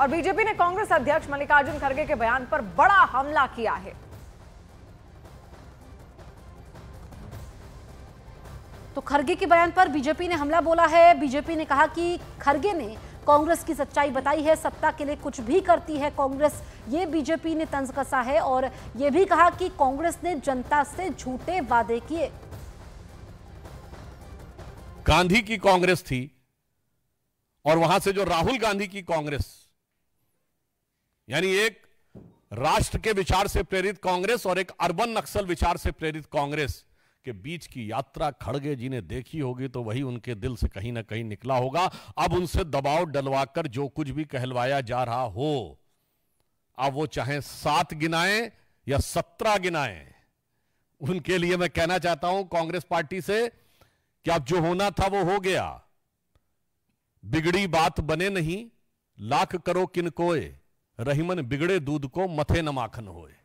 और बीजेपी ने कांग्रेस अध्यक्ष मल्लिकार्जुन खड़गे के बयान पर बड़ा हमला किया है तो खरगे के बयान पर बीजेपी ने हमला बोला है बीजेपी ने कहा कि खरगे ने कांग्रेस की सच्चाई बताई है सत्ता के लिए कुछ भी करती है कांग्रेस ये बीजेपी ने तंज कसा है और ये भी कहा कि कांग्रेस ने जनता से झूठे वादे किए गांधी की कांग्रेस थी और वहां से जो राहुल गांधी की कांग्रेस यानी एक राष्ट्र के विचार से प्रेरित कांग्रेस और एक अर्बन नक्सल विचार से प्रेरित कांग्रेस के बीच की यात्रा खड़गे जी ने देखी होगी तो वही उनके दिल से कहीं ना कहीं निकला होगा अब उनसे दबाव डलवाकर जो कुछ भी कहलवाया जा रहा हो अब वो चाहे सात गिनाएं या सत्रह गिनाएं उनके लिए मैं कहना चाहता हूं कांग्रेस पार्टी से कि अब जो होना था वो हो गया बिगड़ी बात बने नहीं लाख करो किन कोय रहीमन बिगड़े दूध को मथे न माखन होए